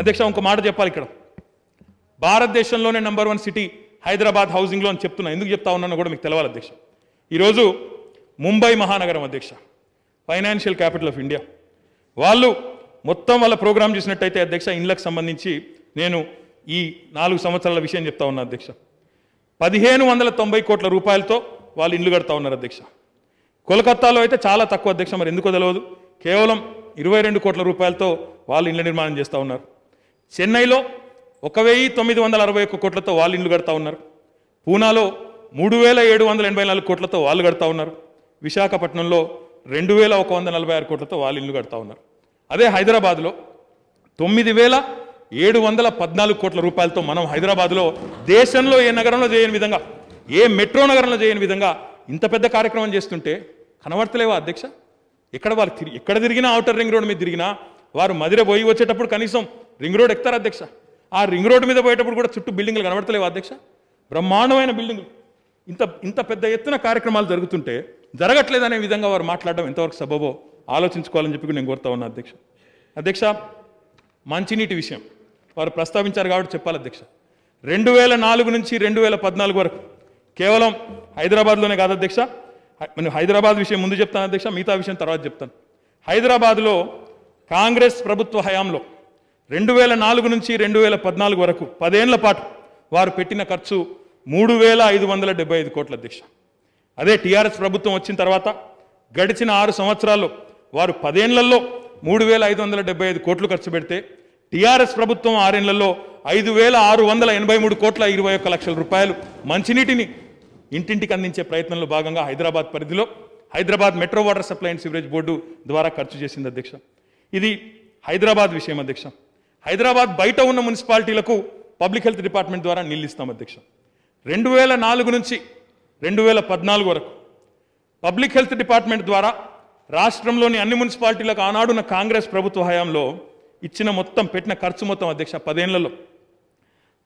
అధ్యక్ష ఇంకో మాట చెప్పాలి ఇక్కడ భారతదేశంలోనే నెంబర్ వన్ సిటీ హైదరాబాద్ హౌసింగ్లో అని చెప్తున్నా ఎందుకు చెప్తా ఉన్నాను కూడా మీకు తెలవాలి అధ్యక్ష ఈరోజు ముంబై మహానగరం అధ్యక్ష ఫైనాన్షియల్ క్యాపిటల్ ఆఫ్ ఇండియా వాళ్ళు మొత్తం వాళ్ళ ప్రోగ్రామ్ చేసినట్టయితే అధ్యక్ష ఇండ్లకు సంబంధించి నేను ఈ నాలుగు సంవత్సరాల విషయం చెప్తా ఉన్నా అధ్యక్ష పదిహేను వందల తొంభై కోట్ల రూపాయలతో వాళ్ళు ఇండ్లు కడతా ఉన్నారు అధ్యక్ష కోలకత్తాలో అయితే చాలా తక్కువ అధ్యక్ష మరి ఎందుకో తెలియదు కేవలం ఇరవై రెండు కోట్ల రూపాయలతో వాళ్ళు ఇండ్ల నిర్మాణం చేస్తూ ఉన్నారు చెన్నైలో ఒక వెయ్యి తొమ్మిది వందల అరవై ఒక్క కోట్లతో వాళ్ళు ఇండ్లు కడతా ఉన్నారు పూనాలో మూడు వేల ఏడు వందల ఎనభై నాలుగు కోట్లతో వాళ్ళు కడతా ఉన్నారు విశాఖపట్నంలో రెండు వేల ఒక వంద నలభై ఆరు కోట్లతో వాళ్ళు ఇల్లు కడతా ఉన్నారు అదే హైదరాబాద్లో తొమ్మిది వేల ఏడు వందల పద్నాలుగు కోట్ల రూపాయలతో మనం హైదరాబాద్లో దేశంలో ఏ నగరంలో చేయని విధంగా ఏ మెట్రో నగరంలో చేయని విధంగా ఇంత పెద్ద కార్యక్రమం చేస్తుంటే కనబడతలేవా అధ్యక్ష ఎక్కడ వాళ్ళు తిరిగి ఎక్కడ తిరిగినా ఔటర్ రింగ్ రోడ్ మీద తిరిగినా వారు మదిర పోయి వచ్చేటప్పుడు కనీసం రింగ్ రోడ్ ఎక్కుతారు అధ్యక్ష ఆ రింగ్ రోడ్ మీద పోయేటప్పుడు కూడా చుట్టూ బిల్డింగ్లు కనబడతలేవు అధ్యక్ష బ్రహ్మాండమైన బిల్డింగ్లు ఇంత ఇంత పెద్ద ఎత్తున కార్యక్రమాలు జరుగుతుంటే జరగట్లేదనే విధంగా వారు మాట్లాడడం ఎంతవరకు సబబో ఆలోచించుకోవాలని చెప్పి నేను కోరుతా ఉన్నా అధ్యక్ష అధ్యక్ష మంచినీటి విషయం వారు ప్రస్తావించారు కాబట్టి చెప్పాలి అధ్యక్ష రెండు వేల నాలుగు నుంచి రెండు వేల పద్నాలుగు వరకు కేవలం హైదరాబాద్లోనే కాదు అధ్యక్ష నేను హైదరాబాద్ విషయం ముందు చెప్తాను అధ్యక్ష మిగతా విషయం తర్వాత చెప్తాను హైదరాబాద్లో కాంగ్రెస్ ప్రభుత్వ హయాంలో రెండు వేల నాలుగు నుంచి రెండు వేల పద్నాలుగు వరకు పదేళ్ల పాటు వారు పెట్టిన ఖర్చు మూడు వేల ఐదు వందల డెబ్బై ఐదు కోట్ల దీక్ష అదే టీఆర్ఎస్ ప్రభుత్వం వచ్చిన తర్వాత గడిచిన ఆరు సంవత్సరాల్లో వారు పదేళ్లలో మూడు వేల ఐదు వందల డెబ్బై ఐదు కోట్లు ఖర్చు పెడితే టీఆర్ఎస్ ప్రభుత్వం ఆరేళ్లలో ఐదు వేల ఆరు వందల ఎనభై మూడు కోట్ల ఇరవై ఒక్క లక్షల రూపాయలు మంచినీటిని ఇంటింటికి అందించే ప్రయత్నంలో భాగంగా హైదరాబాద్ పరిధిలో Hyderabad metro water supply and sewerage board ద్వారా ఖర్చు చేసింది అధ్యక్ష ఇది హైదరాబాద్ విషయం అధ్యక్షం హైదరాబాద్ బయట ఉన్న మున్సిపాలిటీలకు పబ్లిక్ హెల్త్ డిపార్ట్మెంట్ ద్వారా నిల్లిస్తాం అధ్యక్ష రెండు వేల నాలుగు నుంచి రెండు వేల పద్నాలుగు వరకు పబ్లిక్ హెల్త్ డిపార్ట్మెంట్ ద్వారా రాష్ట్రంలోని అన్ని మున్సిపాలిటీలకు ఆనాడున్న కాంగ్రెస్ ప్రభుత్వ హయాంలో ఇచ్చిన మొత్తం పెట్టిన ఖర్చు మొత్తం అధ్యక్ష పదేళ్లలో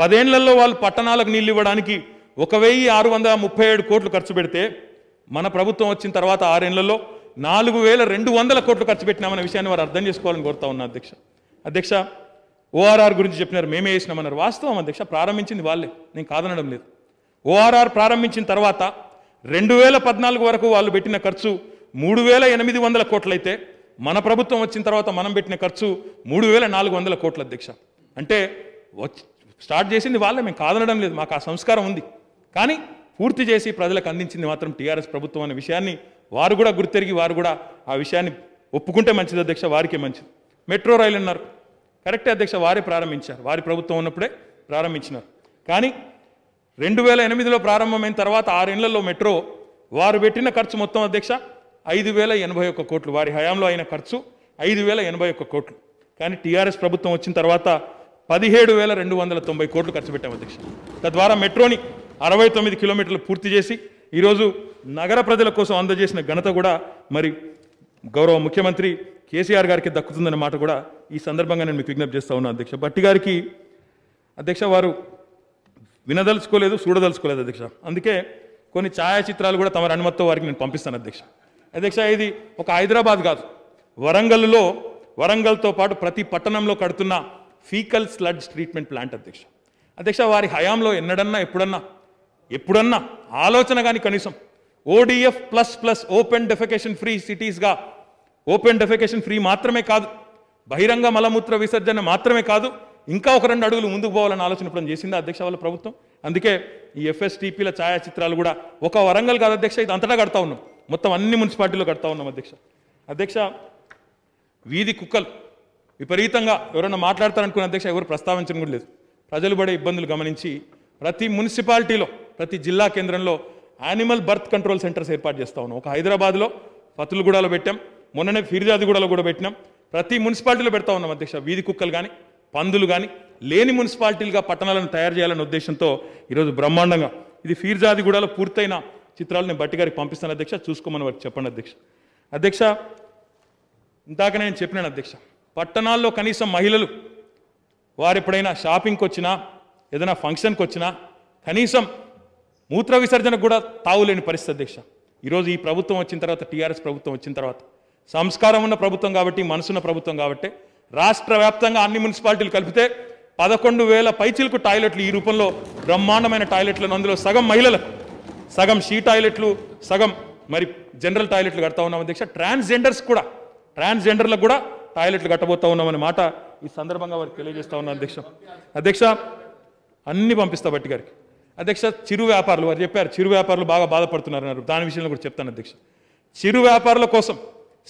పదేళ్లలో వాళ్ళు పట్టణాలకు నీళ్ళు ఇవ్వడానికి ఒక వెయ్యి ఆరు వందల ముప్పై ఏడు కోట్లు ఖర్చు పెడితే మన ప్రభుత్వం వచ్చిన తర్వాత ఆరేళ్లలో నాలుగు వేల రెండు వందల కోట్లు ఖర్చు పెట్టినామన్న విషయాన్ని వారు అర్థం చేసుకోవాలని కోరుతా ఉన్నా అధ్యక్ష అధ్యక్ష ఓఆర్ఆర్ గురించి చెప్పినారు మేమే వేసినామన్నారు వాస్తవం అధ్యక్ష ప్రారంభించింది వాళ్ళే నేను కాదనడం లేదు ఓఆర్ఆర్ ప్రారంభించిన తర్వాత రెండు వేల పద్నాలుగు వరకు వాళ్ళు పెట్టిన ఖర్చు మూడు వేల ఎనిమిది వందల కోట్లయితే మన ప్రభుత్వం వచ్చిన తర్వాత మనం పెట్టిన ఖర్చు మూడు వేల నాలుగు వందల కోట్ల అధ్యక్ష అంటే స్టార్ట్ చేసింది వాళ్ళే మేము కాదనడం లేదు మాకు ఆ సంస్కారం ఉంది కానీ పూర్తి చేసి ప్రజలకు అందించింది మాత్రం టీఆర్ఎస్ ప్రభుత్వం అనే విషయాన్ని వారు కూడా గుర్తెరిగి వారు కూడా ఆ విషయాన్ని ఒప్పుకుంటే మంచిది అధ్యక్ష వారికే మంచిది మెట్రో రైలు అన్నారు కరెక్టే అధ్యక్ష వారే ప్రారంభించారు వారి ప్రభుత్వం ఉన్నప్పుడే ప్రారంభించినారు కానీ రెండు వేల ఎనిమిదిలో ప్రారంభమైన తర్వాత ఆరేళ్లలో మెట్రో వారు పెట్టిన ఖర్చు మొత్తం అధ్యక్ష ఐదు వేల ఎనభై ఒక్క కోట్లు వారి హయాంలో అయిన ఖర్చు ఐదు వేల ఎనభై ఒక్క కోట్లు కానీ టీఆర్ఎస్ ప్రభుత్వం వచ్చిన తర్వాత పదిహేడు వేల రెండు వందల తొంభై కోట్లు ఖర్చు పెట్టాం అధ్యక్ష తద్వారా మెట్రోని అరవై తొమ్మిది కిలోమీటర్లు పూర్తి చేసి ఈరోజు నగర ప్రజల కోసం అందజేసిన ఘనత కూడా మరి గౌరవ ముఖ్యమంత్రి కేసీఆర్ గారికి దక్కుతుందన్న మాట కూడా ఈ సందర్భంగా నేను మీకు విజ్ఞప్తి చేస్తా ఉన్నాను అధ్యక్ష భట్టి గారికి అధ్యక్ష వారు వినదలుచుకోలేదు చూడదలుచుకోలేదు అధ్యక్ష అందుకే కొన్ని ఛాయాచిత్రాలు కూడా తమ అనుమతితో వారికి నేను పంపిస్తాను అధ్యక్ష అధ్యక్ష ఇది ఒక హైదరాబాద్ కాదు వరంగల్లో వరంగల్తో పాటు ప్రతి పట్టణంలో కడుతున్న ఫీకల్ స్లడ్స్ ట్రీట్మెంట్ ప్లాంట్ అధ్యక్ష అధ్యక్ష వారి హయాంలో ఎన్నడన్నా ఎప్పుడన్నా ఎప్పుడన్నా ఆలోచన కానీ కనీసం ODF plus plus open defecation free సిటీస్గా ఓపెన్ డెఫికేషన్ ఫ్రీ మాత్రమే కాదు బహిరంగ మలమూత్ర విసర్జన మాత్రమే కాదు ఇంకా ఒక రెండు అడుగులు ముందుకు పోవాలని ఆలోచన ఇప్పుడు చేసింది అధ్యక్ష వాళ్ళ ప్రభుత్వం అందుకే ఈ ఎఫ్ఎస్టీపీల ఛాయాచిత్రాలు కూడా ఒక వరంగల్ కాదు అధ్యక్ష ఇది అంతటా కడతా ఉన్నాం మొత్తం అన్ని మున్సిపాలిటీలో కడతా ఉన్నాం అధ్యక్ష అధ్యక్ష వీధి కుక్కలు విపరీతంగా ఎవరైనా మాట్లాడతారనుకున్న అధ్యక్ష ఎవరు ప్రస్తావించడం కూడా లేదు ప్రజలు పడే ఇబ్బందులు గమనించి ప్రతి మున్సిపాలిటీలో ప్రతి జిల్లా కేంద్రంలో యానిమల్ బర్త్ కంట్రోల్ సెంటర్స్ ఏర్పాటు చేస్తా ఉన్నాం ఒక హైదరాబాద్లో ఫతులగూడలో పెట్టాం మొన్ననే ఫిర్యాదుగూడలో కూడా పెట్టినాం ప్రతి మున్సిపాలిటీలో పెడతా ఉన్నాం అధ్యక్ష వీధి కుక్కలు కానీ పందులు కానీ లేని మున్సిపాలిటీలుగా పట్టణాలను తయారు చేయాలనే ఉద్దేశంతో ఈరోజు బ్రహ్మాండంగా ఇది ఫీర్జాదిగూడలో పూర్తయిన చిత్రాలు నేను బట్టి గారికి పంపిస్తాను అధ్యక్ష చూసుకోమని వారికి చెప్పండి అధ్యక్ష అధ్యక్ష ఇందాక నేను చెప్పినాను అధ్యక్ష పట్టణాల్లో కనీసం మహిళలు వారు ఎప్పుడైనా షాపింగ్కి వచ్చినా ఏదైనా ఫంక్షన్కి వచ్చినా కనీసం మూత్ర విసర్జనకు కూడా తావులేని పరిస్థితి అధ్యక్ష ఈరోజు ఈ ప్రభుత్వం వచ్చిన తర్వాత టీఆర్ఎస్ ప్రభుత్వం వచ్చిన తర్వాత సంస్కారం ఉన్న ప్రభుత్వం కాబట్టి మనసున్న ప్రభుత్వం కాబట్టి రాష్ట్ర వ్యాప్తంగా అన్ని మున్సిపాలిటీలు కలిపితే పదకొండు వేల పైచిలకు టాయిలెట్లు ఈ రూపంలో బ్రహ్మాండమైన టాయిలెట్లను అందులో సగం మహిళలకు సగం షీ టాయిలెట్లు సగం మరి జనరల్ టాయిలెట్లు కడతా ఉన్నాం అధ్యక్ష ట్రాన్స్జెండర్స్ కూడా ట్రాన్స్జెండర్లకు కూడా టాయిలెట్లు కట్టబోతా ఉన్నామనే మాట ఈ సందర్భంగా వారికి తెలియజేస్తా ఉన్నాను అధ్యక్ష అధ్యక్ష అన్ని పంపిస్తా బట్టి గారికి అధ్యక్ష చిరు వ్యాపారులు వారు చెప్పారు చిరు వ్యాపారులు బాగా బాధపడుతున్నారు దాని విషయంలో కూడా చెప్తాను అధ్యక్ష చిరు వ్యాపారుల కోసం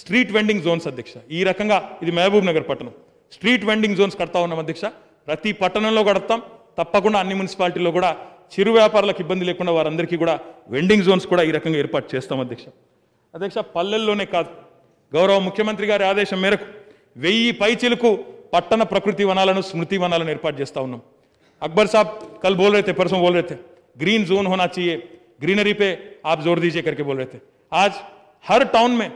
స్ట్రీట్ వెండింగ్ జోన్స్ అధ్యక్ష ఈ రకంగా ఇది మహబూబ్ నగర్ పట్టణం స్ట్రీట్ వెండింగ్ జోన్స్ కడతా ఉన్నాం అధ్యక్ష ప్రతి పట్టణంలో కడతాం తప్పకుండా అన్ని మున్సిపాలిటీల్లో కూడా చిరు వ్యాపారులకు ఇబ్బంది లేకుండా వారందరికీ కూడా వెండింగ్ జోన్స్ కూడా ఈ రకంగా ఏర్పాటు చేస్తాం అధ్యక్ష అధ్యక్ష పల్లెల్లోనే కాదు గౌరవ ముఖ్యమంత్రి గారి ఆదేశం మేరకు వెయ్యి పైచీలకు పట్టణ ప్రకృతి వనాలను స్మృతి వనాలను ఏర్పాటు చేస్తూ ఉన్నాం अकबर साहब कल बोल रहे थे परसों बोल रहे थे ग्रीन जोन होना चाहिए ग्रीनरी पे आप जोर दीजिए करके बोल रहे थे आज हर टाउन में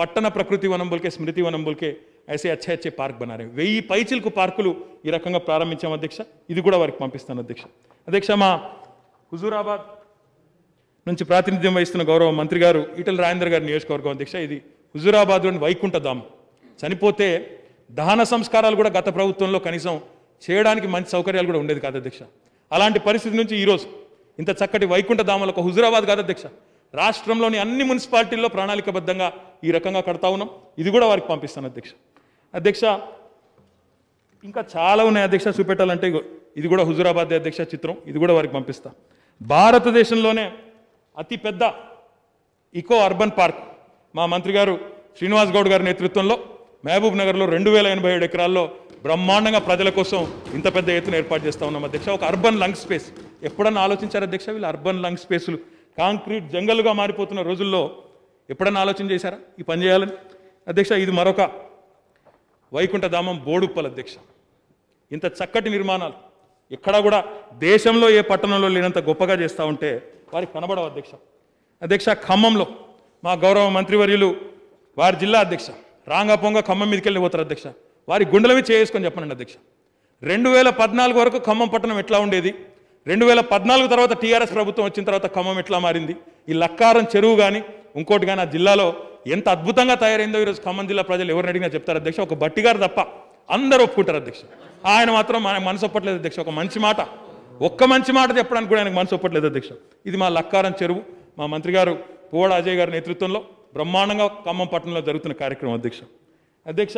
पट्टन प्रकृति वनम बोल के स्मृति वनम बोल के ऐसे अच्छे अच्छे पार्क बना रहे వెయ్యి పైచిలకు పార్కులు ఈ రకంగా ప్రారంభించాం అధ్యక్ష ఇది కూడా వారికి పంపిస్తాను అధ్యక్ష అధ్యక్ష మా హుజూరాబాద్ నుంచి ప్రాతినిధ్యం వహిస్తున్న గౌరవ మంత్రి గారు ఈటల రాజేంద్ర గారి నియోజకవర్గం అధ్యక్ష ఇది హుజూరాబాద్లోని వైకుంఠధామ్ చనిపోతే దహన సంస్కారాలు కూడా గత ప్రభుత్వంలో కనీసం చేయడానికి మంచి సౌకర్యాలు కూడా ఉండేది కాదు అధ్యక్ష అలాంటి పరిస్థితి నుంచి ఈరోజు ఇంత చక్కటి వైకుంఠధామలు ఒక హుజురాబాద్ కాదు అధ్యక్ష రాష్ట్రంలోని అన్ని మున్సిపాలిటీల్లో ప్రణాళికబద్ధంగా ఈ రకంగా కడతా ఉన్నాం ఇది కూడా వారికి పంపిస్తాను అధ్యక్ష అధ్యక్ష ఇంకా చాలా ఉన్నాయి అధ్యక్ష చూపెట్టాలంటే ఇది కూడా హుజురాబాద్ అధ్యక్ష చిత్రం ఇది కూడా వారికి పంపిస్తా భారతదేశంలోనే అతిపెద్ద ఇకో అర్బన్ పార్క్ మా మంత్రి గారు శ్రీనివాస్ గౌడ్ గారి నేతృత్వంలో మహబూబ్ నగర్లో రెండు వేల ఎనభై ఏడు ఎకరాల్లో బ్రహ్మాండంగా ప్రజల కోసం ఇంత పెద్ద ఎత్తున ఏర్పాటు చేస్తూ ఉన్నాం అధ్యక్ష ఒక అర్బన్ లంగ్ స్పేస్ ఎప్పుడన్నా ఆలోచించారు అధ్యక్ష వీళ్ళు అర్బన్ లంగ్ స్పేసులు కాంక్రీట్ జంగల్గా మారిపోతున్న రోజుల్లో ఎప్పుడన్నా ఆలోచన చేశారా ఈ పని చేయాలని అధ్యక్ష ఇది మరొక వైకుంఠధామం బోడుప్పల్ అధ్యక్ష ఇంత చక్కటి నిర్మాణాలు ఎక్కడా కూడా దేశంలో ఏ పట్టణంలో లేనంత గొప్పగా చేస్తూ ఉంటే వారికి కనబడవు అధ్యక్ష అధ్యక్ష ఖమ్మంలో మా గౌరవ మంత్రివర్యులు వారి జిల్లా అధ్యక్ష రాంగా పొంగ ఖమ్మం మీదకి వెళ్ళిపోతారు అధ్యక్ష వారి గుండెలవి చేసుకొని చెప్పనండి అధ్యక్ష రెండు వేల పద్నాలుగు వరకు ఖమ్మం పట్టణం ఎట్లా ఉండేది రెండు వేల పద్నాలుగు తర్వాత టీఆర్ఎస్ ప్రభుత్వం వచ్చిన తర్వాత ఖమ్మం ఎట్లా మారింది ఈ లక్కారం చెరువు కానీ ఇంకోటి కానీ ఆ జిల్లాలో ఎంత అద్భుతంగా తయారైందో ఈరోజు ఖమ్మం జిల్లా ప్రజలు ఎవరిని అడిగినా చెప్తారు అధ్యక్ష ఒక బట్టి గారు తప్ప అందరూ ఒప్పుకుంటారు అధ్యక్ష ఆయన మాత్రం మన మనసు ఒప్పట్లేదు అధ్యక్ష ఒక మంచి మాట ఒక్క మంచి మాట చెప్పడానికి కూడా ఆయనకు మనసు ఒప్పట్లేదు అధ్యక్ష ఇది మా లక్కారం చెరువు మా మంత్రి గారు పువ్వాడ అజయ్ గారి నేతృత్వంలో బ్రహ్మాండంగా ఖమ్మం పట్టణంలో జరుగుతున్న కార్యక్రమం అధ్యక్ష అధ్యక్ష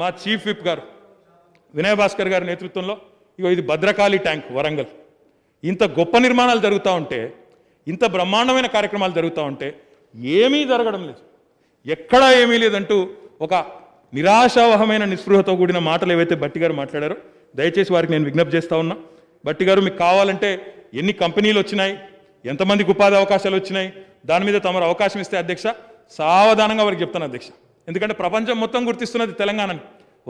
మా చీఫ్ విప్ గారు వినయ భాస్కర్ గారి నేతృత్వంలో ఇగో ఇది భద్రకాళి ట్యాంక్ వరంగల్ ఇంత గొప్ప నిర్మాణాలు జరుగుతూ ఉంటే ఇంత బ్రహ్మాండమైన కార్యక్రమాలు జరుగుతూ ఉంటే ఏమీ జరగడం లేదు ఎక్కడా ఏమీ లేదంటూ ఒక నిరాశావహమైన నిస్పృహతో కూడిన మాటలు ఏవైతే బట్టి గారు మాట్లాడారో దయచేసి వారికి నేను విజ్ఞప్తి చేస్తూ ఉన్నా బట్టి గారు మీకు కావాలంటే ఎన్ని కంపెనీలు వచ్చినాయి ఎంతమందికి ఉపాధి అవకాశాలు వచ్చినాయి దాని మీద తమరు అవకాశం ఇస్తే అధ్యక్ష సావధానంగా వారికి చెప్తాను అధ్యక్ష ఎందుకంటే ప్రపంచం మొత్తం గుర్తిస్తున్నది తెలంగాణని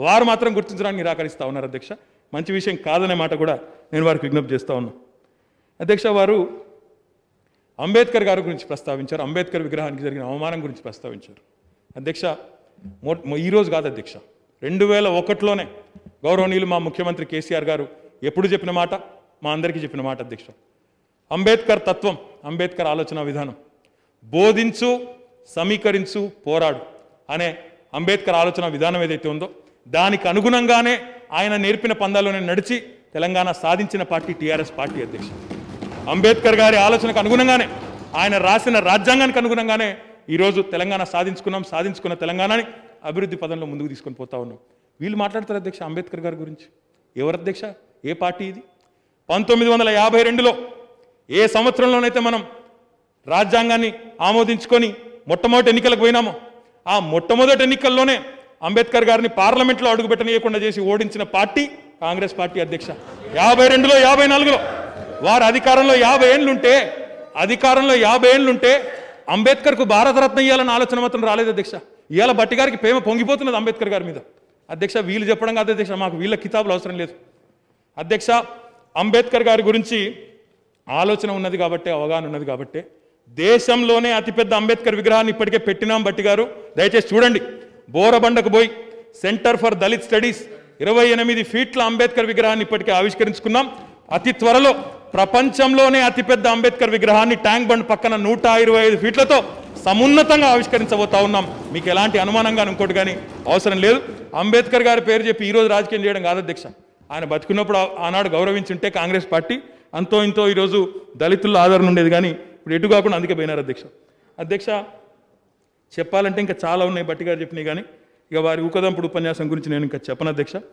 వారు మాత్రం గుర్తించడానికి నిరాకరిస్తూ ఉన్నారు అధ్యక్ష మంచి విషయం కాదనే మాట కూడా నేను వారికి విజ్ఞప్తి చేస్తూ ఉన్నా అధ్యక్ష వారు అంబేద్కర్ గారి గురించి ప్రస్తావించారు అంబేద్కర్ విగ్రహానికి జరిగిన అవమానం గురించి ప్రస్తావించారు అధ్యక్ష ఈరోజు కాదు అధ్యక్ష రెండు వేల ఒకటిలోనే గౌరవనీయులు మా ముఖ్యమంత్రి కేసీఆర్ గారు ఎప్పుడు చెప్పిన మాట మా అందరికీ చెప్పిన మాట అధ్యక్ష అంబేద్కర్ తత్వం అంబేద్కర్ ఆలోచన విధానం బోధించు సమీకరించు పోరాడు అనే అంబేద్కర్ ఆలోచన విధానం ఏదైతే ఉందో దానికి అనుగుణంగానే ఆయన నేర్పిన పందాల్లోనే నడిచి తెలంగాణ సాధించిన పార్టీ టీఆర్ఎస్ పార్టీ అధ్యక్షుడు అంబేద్కర్ గారి ఆలోచనకు అనుగుణంగానే ఆయన రాసిన రాజ్యాంగానికి అనుగుణంగానే ఈరోజు తెలంగాణ సాధించుకున్నాం సాధించుకున్న తెలంగాణని అభివృద్ధి పదంలో ముందుకు తీసుకొని పోతా ఉన్నాం వీళ్ళు మాట్లాడతారు అధ్యక్ష అంబేద్కర్ గారి గురించి ఎవరు అధ్యక్ష ఏ పార్టీ ఇది పంతొమ్మిది వందల యాభై రెండులో ఏ సంవత్సరంలోనైతే మనం రాజ్యాంగాన్ని ఆమోదించుకొని మొట్టమొదటి ఎన్నికలకు పోయినామో ఆ మొట్టమొదటి ఎన్నికల్లోనే అంబేద్కర్ గారిని పార్లమెంట్లో అడుగుపెట్టనీయకుండా చేసి ఓడించిన పార్టీ కాంగ్రెస్ పార్టీ అధ్యక్ష యాభై రెండులో యాభై నాలుగులో వారు అధికారంలో యాభై ఏళ్ళుంటే అధికారంలో యాభై ఏళ్ళుంటే అంబేద్కర్కు భారతరత్న ఇవ్వాలన్న ఆలోచన మాత్రం రాలేదు అధ్యక్ష ఇవాళ బట్టి గారికి ప్రేమ పొంగిపోతున్నది అంబేద్కర్ గారి మీద అధ్యక్ష వీళ్ళు చెప్పడం కాదు అధ్యక్ష మాకు వీళ్ళ కితాబులు అవసరం లేదు అధ్యక్ష అంబేద్కర్ గారి గురించి ఆలోచన ఉన్నది కాబట్టి అవగాహన ఉన్నది కాబట్టి దేశంలోనే అతిపెద్ద అంబేద్కర్ విగ్రహాన్ని ఇప్పటికే పెట్టినాం బట్టి గారు దయచేసి చూడండి బోరబండకు పోయి సెంటర్ ఫర్ దళిత్ స్టడీస్ ఇరవై ఎనిమిది ఫీట్ల అంబేద్కర్ విగ్రహాన్ని ఇప్పటికే ఆవిష్కరించుకున్నాం అతి త్వరలో ప్రపంచంలోనే అతిపెద్ద అంబేద్కర్ విగ్రహాన్ని ట్యాంక్ బండ్ పక్కన నూట ఇరవై ఐదు ఫీట్లతో సమున్నతంగా ఆవిష్కరించబోతా ఉన్నాం మీకు ఎలాంటి అనుమానంగా ఇంకోటి కానీ అవసరం లేదు అంబేద్కర్ గారి పేరు చెప్పి ఈరోజు రాజకీయం చేయడం కాదు అధ్యక్ష ఆయన బతుకున్నప్పుడు ఆనాడు గౌరవించుంటే కాంగ్రెస్ పార్టీ అంతో ఇంతో ఈరోజు దళితుల ఆదరణ ఉండేది కానీ ఇప్పుడు ఎటు కాకుండా అందుకే పోయినారు అధ్యక్ష అధ్యక్ష చెప్పాలంటే ఇంకా చాలా ఉన్నాయి బట్టి గారు చెప్పినాయి కానీ ఇక వారి ఊకదంపుడు ఉపన్యాసం గురించి నేను ఇంకా చెప్పను అధ్యక్ష